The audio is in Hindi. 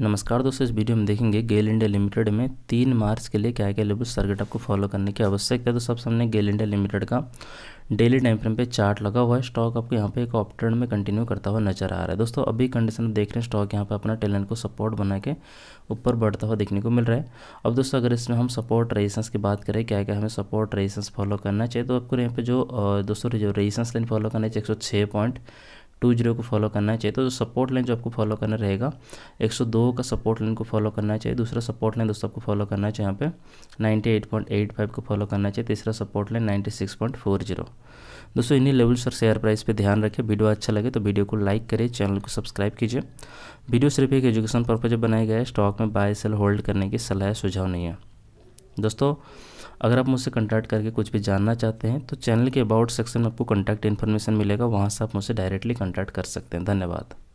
नमस्कार दोस्तों इस वीडियो में देखेंगे गेल इंडिया लिमिटेड में तीन मार्च के लिए क्या क्या लेबल सर्किट आपको फॉलो करने की आवश्यकता है तो सबसे हमने गेल इंडिया लिमिटेड का डेली टाइम फ्रेम पे चार्ट लगा हुआ है स्टॉक आपको यहाँ पे एक ऑप में कंटिन्यू करता हुआ नजर आ रहा है दोस्तों अभी कंडीशन देख रहे हैं स्टॉक यहाँ पे अपना टैलेंट को सपोर्ट बना के ऊपर बढ़ता हुआ देखने को मिल रहा है अब दोस्तों अगर इसमें हम सपोर्ट रेजिस्टेंस की बात करें क्या क्या हमें सपोर्ट रेजिस्टेंस फॉलो करना चाहिए तो आपको यहाँ पे जो दोस्तों जो रेजिस्टेंस लाइन फॉलो करना चाहिए एक पॉइंट टू जीरो को फॉलो करना चाहिए तो जो सपोर्ट लाइन जो आपको फॉलो करना रहेगा 102 का सपोर्ट लाइन को फॉलो करना चाहिए दूसरा सपोर्ट लाइन दोस्तों आपको फॉलो करना चाहिए यहाँ पे 98.85 को फॉलो करना चाहिए तीसरा सपोर्ट लाइन 96.40 दोस्तों इन्हीं लेवल्स और शेयर प्राइस पे ध्यान रखें वीडियो अच्छा लगे तो वीडियो को लाइक करें चैनल को सब्सक्राइब कीजिए वीडियो सिर्फ एक एजुकेशन पर्पज बनाया गया है स्टॉक में बाय सेल होल्ड करने की सलाह सुझाव नहीं है दोस्तों अगर आप मुझसे कंटैक्ट करके कुछ भी जानना चाहते हैं तो चैनल के अबाउट सेक्शन में आपको कॉन्टैक्ट इन्फॉर्मेशन मिलेगा वहाँ से आप मुझसे डायरेक्टली कॉन्टैक्ट कर सकते हैं धन्यवाद